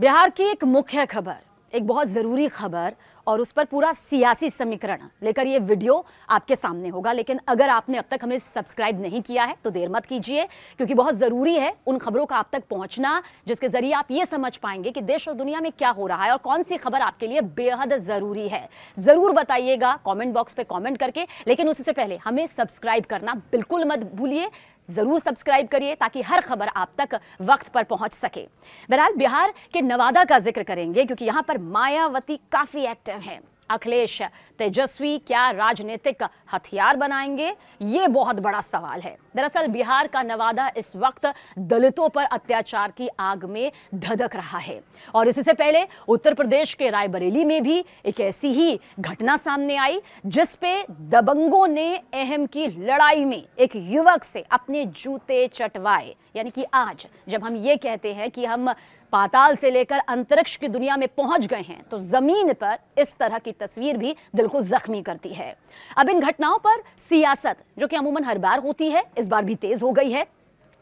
बिहार की एक मुख्य खबर एक बहुत ज़रूरी खबर और उस पर पूरा सियासी समीकरण लेकर ये वीडियो आपके सामने होगा लेकिन अगर आपने अब तक हमें सब्सक्राइब नहीं किया है तो देर मत कीजिए क्योंकि बहुत ज़रूरी है उन खबरों का आप तक पहुंचना जिसके ज़रिए आप ये समझ पाएंगे कि देश और दुनिया में क्या हो रहा है और कौन सी खबर आपके लिए बेहद ज़रूरी है ज़रूर बताइएगा कॉमेंट बॉक्स पर कॉमेंट करके लेकिन उससे पहले हमें सब्सक्राइब करना बिल्कुल मत भूलिए ज़रूर सब्सक्राइब करिए ताकि हर खबर आप तक वक्त पर पहुंच सके बहरहाल बिहार के नवादा का जिक्र करेंगे क्योंकि यहां पर मायावती काफ़ी एक्टिव हैं अखिलेश तेजस्वी क्या राजनीतिक हथियार बनाएंगे ये बहुत बड़ा सवाल है दरअसल बिहार का नवादा इस वक्त दलितों पर अत्याचार की आग में धधक रहा है और इससे पहले उत्तर प्रदेश के रायबरेली में भी एक ऐसी ही घटना सामने आई जिसपे दबंगों ने अहम की लड़ाई में एक युवक से अपने जूते चटवाए यानी कि आज जब हम ये कहते हैं कि हम पाताल से लेकर अंतरिक्ष की दुनिया में पहुंच गए हैं तो जमीन पर इस तरह की तस्वीर भी दिल को जख्मी करती है अब इन घटनाओं पर सियासत जो कि अमूमन हर बार होती है इस बार भी तेज हो गई है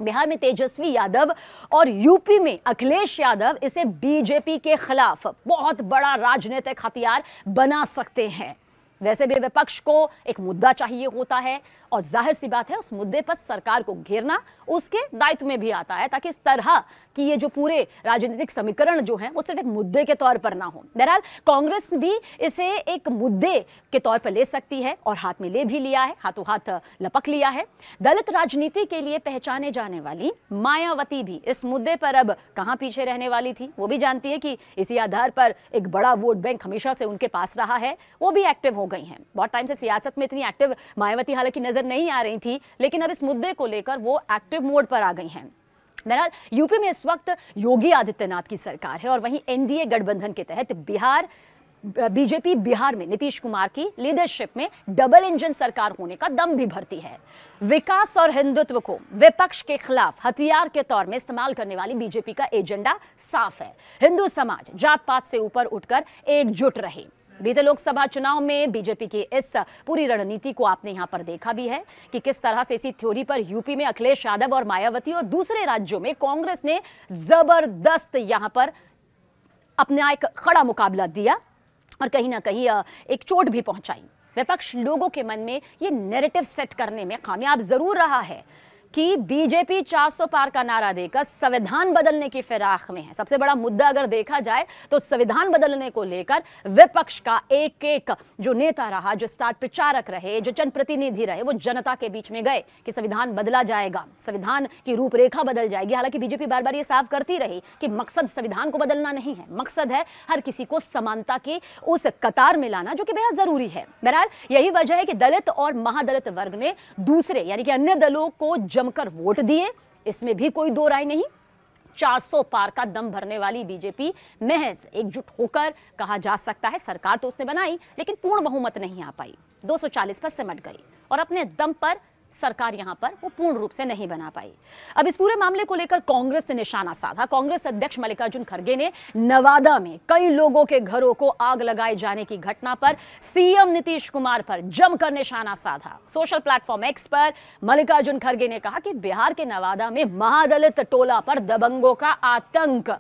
बिहार में तेजस्वी यादव और यूपी में अखिलेश यादव इसे बीजेपी के खिलाफ बहुत बड़ा राजनीतिक हथियार बना सकते हैं वैसे भी विपक्ष को एक मुद्दा चाहिए होता है और जाहिर सी बात है उस मुद्दे पर सरकार को घेरना उसके दायित्व में भी आता है ताकि इस तरह की ये जो पूरे राजनीतिक समीकरण जो है वो सिर्फ एक मुद्दे के तौर पर ना हो बहरहाल कांग्रेस भी इसे एक मुद्दे के तौर पर ले सकती है और हाथ में ले भी लिया है हाथों हाथ लपक लिया है दलित राजनीति के लिए पहचाने जाने वाली मायावती भी इस मुद्दे पर अब कहाँ पीछे रहने वाली थी वो भी जानती है कि इसी आधार पर एक बड़ा वोट बैंक हमेशा से उनके पास रहा है वो भी एक्टिव हो गई हैं बहुत टाइम से सियासत में इतनी एक्टिव मायावती हालांकि नजर नजर नहीं आ रही थी लेकिन अब इस मुद्दे को लेकर वो एक्टिव मोड पर आ गई हैं बहरहाल यूपी में इस वक्त योगी आदित्यनाथ की सरकार है और वहीं एनडीए गठबंधन के तहत बिहार बीजेपी बिहार में नीतीश कुमार की लीडरशिप में डबल इंजन सरकार होने का दम भी भरती है विकास और हिंदुत्व को विपक्ष के खिलाफ हथियार के तौर में इस्तेमाल करने वाली बीजेपी का एजेंडा साफ है हिंदू समाज जात पात से ऊपर उठकर एकजुट रहे बीते तो लोकसभा चुनाव में बीजेपी की इस पूरी रणनीति को आपने यहां पर देखा भी है कि किस तरह से इसी थ्योरी पर यूपी में अखिलेश यादव और मायावती और दूसरे राज्यों में कांग्रेस ने जबरदस्त यहां पर अपना एक खड़ा मुकाबला दिया और कहीं ना कहीं एक चोट भी पहुंचाई विपक्ष लोगों के मन में ये नेरेटिव सेट करने में कामयाब जरूर रहा है कि बीजेपी 400 पार का नारा देकर संविधान बदलने की फिराक में है सबसे बड़ा मुद्दा अगर देखा जाए तो संविधान बदलने को लेकर विपक्ष का एक एक जो नेता रहा जो स्टार प्रचारक रहे जो जनप्रतिनिधि रहे वो जनता के बीच में गए कि संविधान बदला जाएगा संविधान की रूपरेखा बदल जाएगी हालांकि बीजेपी बार बार ये साफ करती रही कि मकसद संविधान को बदलना नहीं है मकसद है हर किसी को समानता की उस कतार में लाना जो कि बेहद जरूरी है बहरहाल यही वजह है कि दलित और महादलित वर्ग ने दूसरे यानी कि अन्य दलों को जमकर वोट दिए इसमें भी कोई दो राय नहीं 400 पार का दम भरने वाली बीजेपी महज एकजुट होकर कहा जा सकता है सरकार तो उसने बनाई लेकिन पूर्ण बहुमत नहीं आ पाई 240 पर सिमट गई और अपने दम पर सरकार यहां पर वो पूर्ण रूप से नहीं बना पाई अब इस पूरे मामले को लेकर कांग्रेस ने निशाना साधा कांग्रेस अध्यक्ष मल्लिकार्जुन खड़गे ने नवादा में कई लोगों के घरों को आग लगाए जाने की घटना पर सीएम नीतीश कुमार पर जमकर निशाना साधा सोशल प्लेटफॉर्म एक्स पर मल्लिकार्जुन खड़गे ने कहा कि बिहार के नवादा में महादलित टोला पर दबंगों का आतंक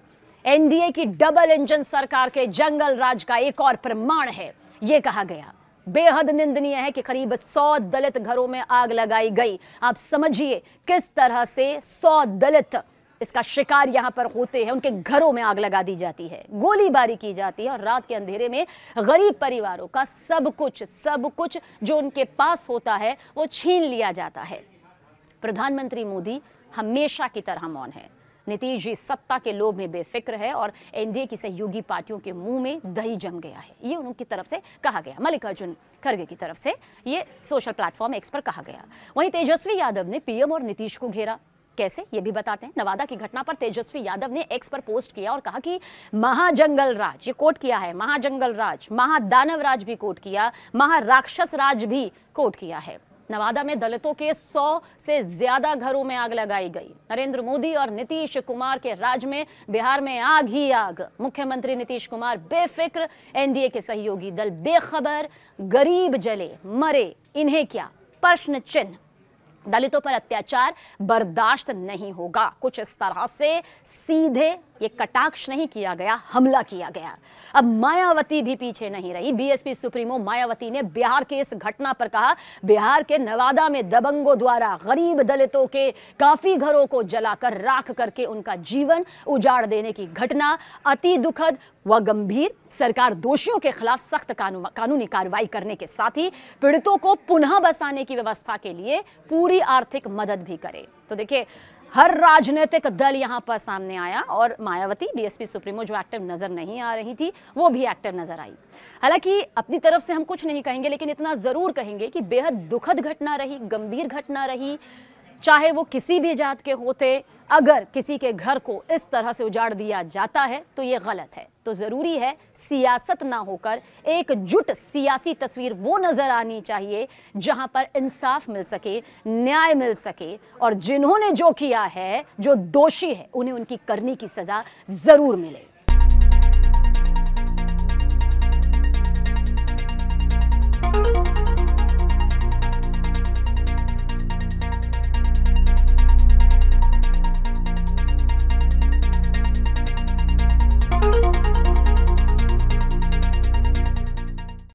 एनडीए की डबल इंजन सरकार के जंगल राज का एक और प्रमाण है यह कहा गया बेहद निंदनीय है कि करीब सौ दलित घरों में आग लगाई गई आप समझिए किस तरह से सौ दलित इसका शिकार यहां पर होते हैं उनके घरों में आग लगा दी जाती है गोलीबारी की जाती है और रात के अंधेरे में गरीब परिवारों का सब कुछ सब कुछ जो उनके पास होता है वो छीन लिया जाता है प्रधानमंत्री मोदी हमेशा की तरह मौन है नीतीश जी सत्ता के लोभ में बेफिक्र है और एनडीए की सहयोगी पार्टियों के मुंह में दही जम गया है ये उनकी तरफ से कहा गया मल्लिकार्जुन खड़गे की तरफ से ये सोशल प्लेटफॉर्म एक्स पर कहा गया वहीं तेजस्वी यादव ने पीएम और नीतीश को घेरा कैसे ये भी बताते हैं नवादा की घटना पर तेजस्वी यादव ने एक्स पर पोस्ट किया और कहा कि महाजंगल राज ये कोट किया है महाजंगल राज महादानव राज भी कोट किया महाराक्षस राज भी कोट किया है नवादा में दलितों के 100 से ज्यादा घरों में आग लगाई गई नरेंद्र मोदी और नीतीश कुमार के राज में बिहार में आग ही आग मुख्यमंत्री नीतीश कुमार बेफिक्र एनडीए के सहयोगी दल बेखबर गरीब जले मरे इन्हें क्या प्रश्न चिन्ह दलितों पर अत्याचार बर्दाश्त नहीं होगा कुछ इस तरह से सीधे ये कटाक्ष नहीं किया गया हमला किया गया अब मायावती भी पीछे नहीं रही बीएसपी सुप्रीमो मायावती ने बिहार के इस घटना पर कहा बिहार के नवादा में दबंगों द्वारा गरीब दलितों के काफी घरों को जलाकर राख करके उनका जीवन उजाड़ देने की घटना अति दुखद व गंभीर सरकार दोषियों के खिलाफ सख्त कानून, कानूनी कार्रवाई करने के साथ ही पीड़ितों को पुनः बसाने की व्यवस्था के लिए पूरे थोड़ी आर्थिक मदद भी करे तो देखिए हर राजनीतिक दल यहाँ पर सामने आया और मायावती बीएसपी सुप्रीमो जो एक्टिव नज़र नहीं आ रही थी वो भी एक्टिव नज़र आई हालांकि अपनी तरफ से हम कुछ नहीं कहेंगे लेकिन इतना ज़रूर कहेंगे कि बेहद दुखद घटना रही गंभीर घटना रही चाहे वो किसी भी जात के होते अगर किसी के घर को इस तरह से उजाड़ दिया जाता है तो ये गलत है तो ज़रूरी है सियासत ना होकर एकजुट सियासी तस्वीर वो नज़र आनी चाहिए जहां पर इंसाफ मिल सके न्याय मिल सके और जिन्होंने जो किया है जो दोषी है उन्हें उनकी करने की सज़ा ज़रूर मिले